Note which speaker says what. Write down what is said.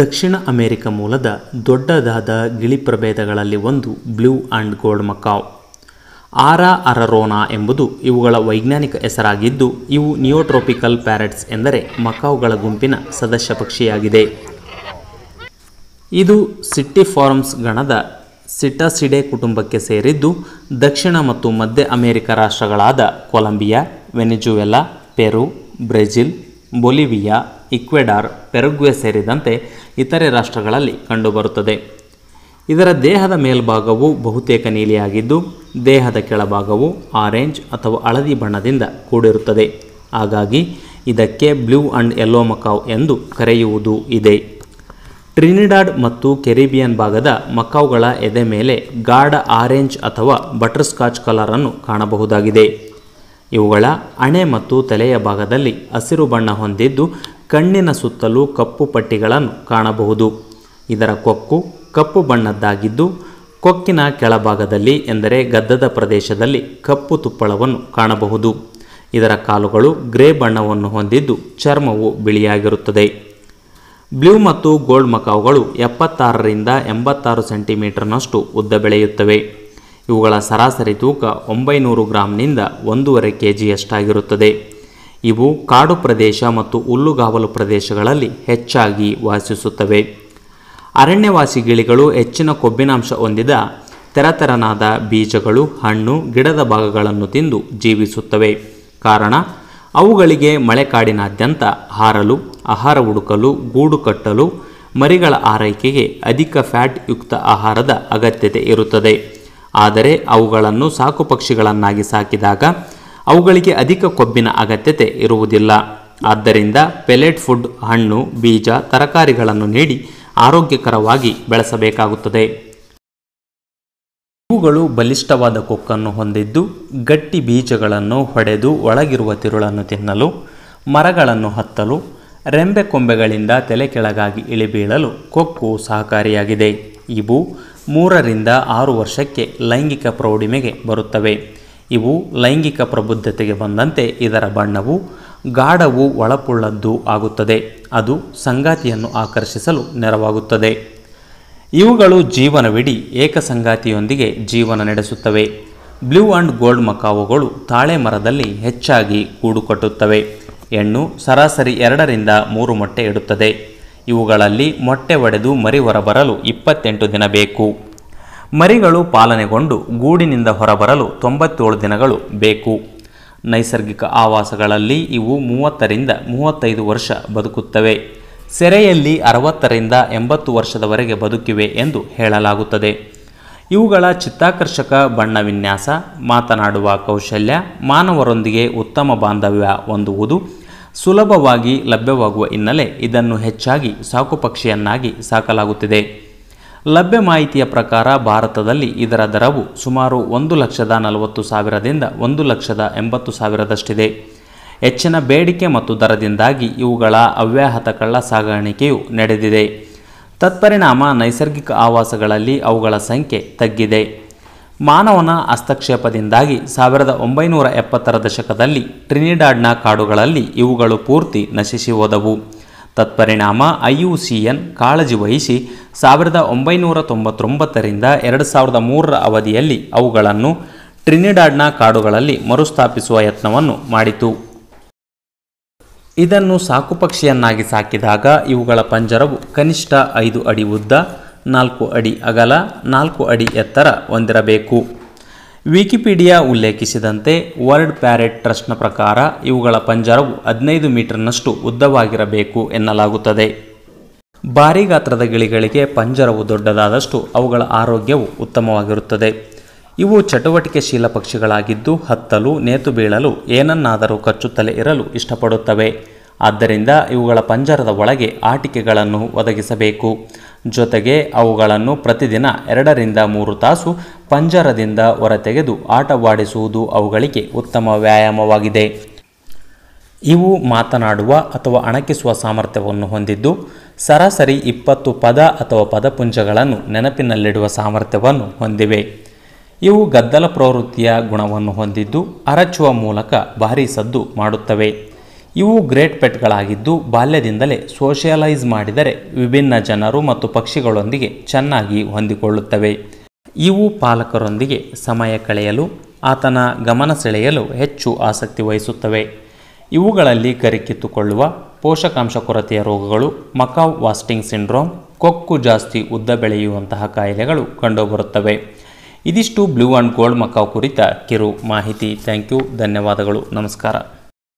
Speaker 1: ದಕ್ಷಿಣ ಅಮೆರಿಕ ಮೂಲದ ದೊಡ್ಡದಾದ ಗಿಳಿ ಪ್ರಭೇದಗಳಲ್ಲಿ ಒಂದು ಬ್ಲೂ ಆ್ಯಂಡ್ ಗೋಲ್ಡ್ ಮಕಾವ್ ಆರಾ ಅರರೋನಾ ಎಂಬುದು ಇವುಗಳ ವೈಜ್ಞಾನಿಕ ಹೆಸರಾಗಿದ್ದು ಇವು ನಿಯೋಟ್ರೋಪಿಕಲ್ ಪ್ಯಾರೆಟ್ಸ್ ಎಂದರೆ ಮಕಾವ್ಗಳ ಗುಂಪಿನ ಸದಸ್ಯ ಪಕ್ಷಿಯಾಗಿದೆ ಇದು ಸಿಟ್ಟಿಫಾರ್ಮ್ಸ್ ಗಣದ ಸಿಟಾಸಿಡೆ ಕುಟುಂಬಕ್ಕೆ ಸೇರಿದ್ದು ದಕ್ಷಿಣ ಮತ್ತು ಮಧ್ಯ ಅಮೆರಿಕ ರಾಷ್ಟ್ರಗಳಾದ Colombia Venezuela Peru Brazil Bolivia Ecuador Paraguay ಸೇರಿದಂತೆ ಇತರೆ ರಾಷ್ಟ್ರಗಳಲ್ಲಿ ಕಂಡುಬರುತ್ತದೆ ಇದರ ದೇಹದ ಮೇಲ್ಭಾಗವು ಬಹುತೇಕ ನೀಲಿಯಾಗಿದ್ದು ದೇಹದ ಕೆಳಭಾಗವು ಆರೆಂಜ್ ಅಥವಾ ಹಳದಿ ಬಣ್ಣದಿಂದ ಕೂಡಿರುತ್ತದೆ ಹಾಗಾಗಿ ಇದಕ್ಕೆ ಬ್ಲೂ ಅಂಡ್ ಯೆಲ್ಲೋ ಮಕಾವ್ ಎಂದು ಕರೆಯುವುದು ಇದೆ ಟ್ರಿನಿಡಾಡ್ ಮತ್ತು ಕೆರಿಬಿಯನ್ ಭಾಗದ ಮಕಾವ್ಗಳ ಎದೆ ಮೇಲೆ ಗಾಢ ಆರೆಂಜ್ ಅಥವಾ ಬಟರ್ಸ್ಕಾಚ್ ಕಲರನ್ನು ಕಾಣಬಹುದಾಗಿದೆ ಇವುಗಳ ಅಣೆ ಮತ್ತು ತಲೆಯ ಭಾಗದಲ್ಲಿ ಹಸಿರು ಬಣ್ಣ ಹೊಂದಿದ್ದು ಕಣ್ಣಿನ ಸುತ್ತಲೂ ಕಪ್ಪು ಪಟ್ಟಿಗಳನ್ನು ಕಾಣಬಹುದು ಇದರ ಕೊಕ್ಕು ಕಪ್ಪು ಬಣ್ಣದ್ದಾಗಿದ್ದು ಕೊಕ್ಕಿನ ಕೆಳಭಾಗದಲ್ಲಿ ಎಂದರೆ ಗದ್ದದ ಪ್ರದೇಶದಲ್ಲಿ ಕಪ್ಪು ತುಪ್ಪಳವನ್ನು ಕಾಣಬಹುದು ಇದರ ಕಾಲುಗಳು ಗ್ರೇ ಬಣ್ಣವನ್ನು ಹೊಂದಿದ್ದು ಚರ್ಮವು ಬಿಳಿಯಾಗಿರುತ್ತದೆ ಬ್ಲೂ ಮತ್ತು ಗೋಲ್ಡ್ ಮಕಾವುಗಳು ಎಪ್ಪತ್ತಾರರಿಂದ ಎಂಬತ್ತಾರು ಸೆಂಟಿಮೀಟರ್ನಷ್ಟು ಉದ್ದ ಬೆಳೆಯುತ್ತವೆ ಇವುಗಳ ಸರಾಸರಿ ತೂಕ ಒಂಬೈನೂರು ಗ್ರಾಮ್ನಿಂದ ಒಂದೂವರೆ ಕೆ ಜಿಯಷ್ಟಾಗಿರುತ್ತದೆ ಇವು ಕಾಡು ಪ್ರದೇಶ ಮತ್ತು ಹುಲ್ಲುಗಾವಲು ಪ್ರದೇಶಗಳಲ್ಲಿ ಹೆಚ್ಚಾಗಿ ವಾಸಿಸುತ್ತವೆ ಅರಣ್ಯವಾಸಿ ಗಿಳಿಗಳು ಹೆಚ್ಚಿನ ಕೊಬ್ಬಿನಾಂಶ ಹೊಂದಿದ ತೆರತೆರನಾದ ಬೀಜಗಳು ಹಣ್ಣು ಗಿಡದ ಭಾಗಗಳನ್ನು ತಿಂದು ಜೀವಿಸುತ್ತವೆ ಕಾರಣ ಅವುಗಳಿಗೆ ಮಳೆಕಾಡಿನಾದ್ಯಂತ ಹಾರಲು ಆಹಾರ ಹುಡುಕಲು ಗೂಡು ಕಟ್ಟಲು ಮರಿಗಳ ಆರೈಕೆಗೆ ಅಧಿಕ ಫ್ಯಾಟ್ ಯುಕ್ತ ಆಹಾರದ ಅಗತ್ಯತೆ ಇರುತ್ತದೆ ಆದರೆ ಅವುಗಳನ್ನು ಸಾಕು ಪಕ್ಷಿಗಳನ್ನಾಗಿ ಸಾಕಿದಾಗ ಅವುಗಳಿಗೆ ಅಧಿಕ ಕೊಬ್ಬಿನ ಅಗತ್ಯತೆ ಇರುವುದಿಲ್ಲ ಆದ್ದರಿಂದ ಪೆಲೆಟ್ ಫುಡ್ ಹಣ್ಣು ಬೀಜ ತರಕಾರಿಗಳನ್ನು ನೀಡಿ ಆರೋಗ್ಯಕರವಾಗಿ ಬೆಳೆಸಬೇಕಾಗುತ್ತದೆ ಇವುಗಳು ಬಲಿಷ್ಠವಾದ ಕೊಕ್ಕನ್ನು ಹೊಂದಿದ್ದು ಗಟ್ಟಿ ಬೀಜಗಳನ್ನು ಹೊಡೆದು ಒಳಗಿರುವ ತಿರುಳನ್ನು ತಿನ್ನಲು ಮರಗಳನ್ನು ಹತ್ತಲು ರೆಂಬೆ ಕೊಂಬೆಗಳಿಂದ ತಲೆ ಕೆಳಗಾಗಿ ಇಳಿಬೀಳಲು ಕೊಕ್ಕು ಸಹಕಾರಿಯಾಗಿದೆ ಇವು ಮೂರರಿಂದ ಆರು ವರ್ಷಕ್ಕೆ ಲೈಂಗಿಕ ಪ್ರೌಢಿಮೆಗೆ ಬರುತ್ತವೆ ಇವು ಲೈಂಗಿಕ ಪ್ರಬುದ್ಧತೆಗೆ ಬಂದಂತೆ ಇದರ ಬಣ್ಣವು ಗಾಢವು ಒಳಪುಳ್ಳದ್ದು ಆಗುತ್ತದೆ ಅದು ಸಂಗಾತಿಯನ್ನು ಆಕರ್ಷಿಸಲು ನೆರವಾಗುತ್ತದೆ ಇವುಗಳು ಜೀವನವಿಡೀ ಏಕಸಂಗಾತಿಯೊಂದಿಗೆ ಜೀವನ ನಡೆಸುತ್ತವೆ ಬ್ಲೂ ಅಂಡ್ ಗೋಲ್ಡ್ ಮಕಾವುಗಳು ತಾಳೆ ಮರದಲ್ಲಿ ಹೆಚ್ಚಾಗಿ ಗೂಡು ಕಟ್ಟುತ್ತವೆ ಹೆಣ್ಣು ಸರಾಸರಿ ಎರಡರಿಂದ ಮೂರು ಮೊಟ್ಟೆ ಇಡುತ್ತದೆ ಇವುಗಳಲ್ಲಿ ಮೊಟ್ಟೆ ಒಡೆದು ಮರಿ ಹೊರಬರಲು ಇಪ್ಪತ್ತೆಂಟು ದಿನ ಬೇಕು ಮರಿಗಳು ಪಾಲನೆಗೊಂಡು ಗೂಡಿನಿಂದ ಹೊರಬರಲು ತೊಂಬತ್ತೇಳು ದಿನಗಳು ಬೇಕು ನೈಸರ್ಗಿಕ ಆವಾಸಗಳಲ್ಲಿ ಇವು ಮೂವತ್ತರಿಂದ ಮೂವತ್ತೈದು ವರ್ಷ ಬದುಕುತ್ತವೆ ಸೆರೆಯಲ್ಲಿ ಅರವತ್ತರಿಂದ ಎಂಬತ್ತು ವರ್ಷದವರೆಗೆ ಬದುಕಿವೆ ಎಂದು ಹೇಳಲಾಗುತ್ತದೆ ಇವುಗಳ ಚಿತ್ತಾಕರ್ಷಕ ಬಣ್ಣ ವಿನ್ಯಾಸ ಮಾತನಾಡುವ ಕೌಶಲ್ಯ ಮಾನವರೊಂದಿಗೆ ಉತ್ತಮ ಬಾಂಧವ್ಯ ಹೊಂದುವುದು ಸುಲಭವಾಗಿ ಲಭ್ಯವಾಗುವ ಹಿನ್ನೆಲೆ ಇದನ್ನು ಹೆಚ್ಚಾಗಿ ಸಾಕುಪಕ್ಷಿಯನ್ನಾಗಿ ಸಾಕಲಾಗುತ್ತಿದೆ ಲಭ್ಯ ಮಾಹಿತಿಯ ಪ್ರಕಾರ ಭಾರತದಲ್ಲಿ ಇದರ ದರವು ಸುಮಾರು ಒಂದು ಲಕ್ಷದ ನಲವತ್ತು ಸಾವಿರದಿಂದ ಒಂದು ಲಕ್ಷದ ಎಂಬತ್ತು ಸಾವಿರದಷ್ಟಿದೆ ಹೆಚ್ಚಿನ ಬೇಡಿಕೆ ಮತ್ತು ದರದಿಂದಾಗಿ ಇವುಗಳ ಅವ್ಯಾಹತ ಕಳ್ಳ ಸಾಗಾಣಿಕೆಯು ನಡೆದಿದೆ ತತ್ಪರಿಣಾಮ ನೈಸರ್ಗಿಕ ಆವಾಸಗಳಲ್ಲಿ ಅವುಗಳ ಸಂಖ್ಯೆ ತಗ್ಗಿದೆ ಮಾನವನ ಹಸ್ತಕ್ಷೇಪದಿಂದಾಗಿ ಸಾವಿರದ ಒಂಬೈನೂರ ಎಪ್ಪತ್ತರ ದಶಕದಲ್ಲಿ ಟ್ರಿನಿಡಾಡ್ನ ಕಾಡುಗಳಲ್ಲಿ ಇವುಗಳು ಪೂರ್ತಿ ನಶಿಸಿ ಹೋದವು ತತ್ಪರಿಣಾಮ ಐ ಯು ಸಿ ಎನ್ ಕಾಳಜಿ ವಹಿಸಿ ಸಾವಿರದ ಒಂಬೈನೂರ ತೊಂಬತ್ತೊಂಬತ್ತರಿಂದ ಎರಡು ಸಾವಿರದ ಮೂರರ ಅವಧಿಯಲ್ಲಿ ಅವುಗಳನ್ನು ಟ್ರಿನಿಡಾಡ್ನ ಕಾಡುಗಳಲ್ಲಿ ಮರುಸ್ಥಾಪಿಸುವ ಯತ್ನವನ್ನು ಮಾಡಿತು ಇದನ್ನು ಸಾಕುಪಕ್ಷಿಯನ್ನಾಗಿ ಸಾಕಿದಾಗ ಇವುಗಳ ಪಂಜರವು ಕನಿಷ್ಠ ಐದು ಅಡಿ ಉದ್ದ ನಾಲ್ಕು ಅಡಿ ಅಗಲ ನಾಲ್ಕು ಅಡಿ ಎತ್ತರ ಹೊಂದಿರಬೇಕು ವಿಕಿಪೀಡಿಯಾ ಉಲ್ಲೇಖಿಸಿದಂತೆ ವರ್ಲ್ಡ್ ಪ್ಯಾರೆಟ್ ಟ್ರಸ್ಟ್ನ ಪ್ರಕಾರ ಇವುಗಳ ಪಂಜರವು ಹದಿನೈದು ಮೀಟರ್ನಷ್ಟು ಉದ್ದವಾಗಿರಬೇಕು ಎನ್ನಲಾಗುತ್ತದೆ ಭಾರೀ ಗಾತ್ರದ ಗಿಳಿಗಳಿಗೆ ಪಂಜರವು ದೊಡ್ಡದಾದಷ್ಟು ಅವುಗಳ ಆರೋಗ್ಯವು ಉತ್ತಮವಾಗಿರುತ್ತದೆ ಇವು ಚಟುವಟಿಕೆಶೀಲ ಪಕ್ಷಿಗಳಾಗಿದ್ದು ಹತ್ತಲು ನೇತು ಬೀಳಲು ಏನನ್ನಾದರೂ ಕಚ್ಚುತ್ತಲೇ ಇರಲು ಇಷ್ಟಪಡುತ್ತವೆ ಆದ್ದರಿಂದ ಇವುಗಳ ಪಂಜರದ ಒಳಗೆ ಆಟಿಕೆಗಳನ್ನು ಒದಗಿಸಬೇಕು ಜೊತೆಗೆ ಅವುಗಳನ್ನು ಪ್ರತಿದಿನ ಎರಡರಿಂದ ಮೂರು ತಾಸು ಪಂಜರದಿಂದ ಹೊರತೆಗೆದು ಆಟವಾಡಿಸುವುದು ಅವುಗಳಿಗೆ ಉತ್ತಮ ವ್ಯಾಯಾಮವಾಗಿದೆ ಇವು ಮಾತನಾಡುವ ಅಥವಾ ಅಣಕಿಸುವ ಸಾಮರ್ಥ್ಯವನ್ನು ಹೊಂದಿದ್ದು ಸರಾಸರಿ ಇಪ್ಪತ್ತು ಪದ ಅಥವಾ ಪದಪುಂಜಗಳನ್ನು ನೆನಪಿನಲ್ಲಿಡುವ ಸಾಮರ್ಥ್ಯವನ್ನು ಹೊಂದಿವೆ ಇವು ಗದ್ದಲ ಪ್ರವೃತ್ತಿಯ ಗುಣವನ್ನು ಹೊಂದಿದ್ದು ಅರಚುವ ಮೂಲಕ ಭಾರೀ ಸದ್ದು ಮಾಡುತ್ತವೆ ಇವು ಗ್ರೇಟ್ ಪೆಟ್ಗಳಾಗಿದ್ದು ಬಾಲ್ಯದಿಂದಲೇ ಸೋಷಿಯಲೈಸ್ ಮಾಡಿದರೆ ವಿಭಿನ್ನ ಜನರು ಮತ್ತು ಪಕ್ಷಿಗಳೊಂದಿಗೆ ಚೆನ್ನಾಗಿ ಹೊಂದಿಕೊಳ್ಳುತ್ತವೆ ಇವು ಪಾಲಕರೊಂದಿಗೆ ಸಮಯ ಕಳೆಯಲು ಆತನ ಗಮನ ಸೆಳೆಯಲು ಹೆಚ್ಚು ಆಸಕ್ತಿ ವಹಿಸುತ್ತವೆ ಇವುಗಳಲ್ಲಿ ಕರಿಕಿತ್ತುಕೊಳ್ಳುವ ಪೋಷಕಾಂಶ ಕೊರತೆಯ ರೋಗಗಳು ಮಕಾವ್ ವಾಸ್ಟಿಂಗ್ ಸಿಂಡ್ರೋಮ್ ಕೊಕ್ಕು ಜಾಸ್ತಿ ಉದ್ದ ಬೆಳೆಯುವಂತಹ ಕಾಯಿಲೆಗಳು ಕಂಡುಬರುತ್ತವೆ ಇದಿಷ್ಟು ಬ್ಲೂ ಆ್ಯಂಡ್ ಗೋಲ್ಡ್ ಮಕಾವ್ ಕುರಿತ ಕಿರು ಮಾಹಿತಿ ಥ್ಯಾಂಕ್ ಯು ಧನ್ಯವಾದಗಳು ನಮಸ್ಕಾರ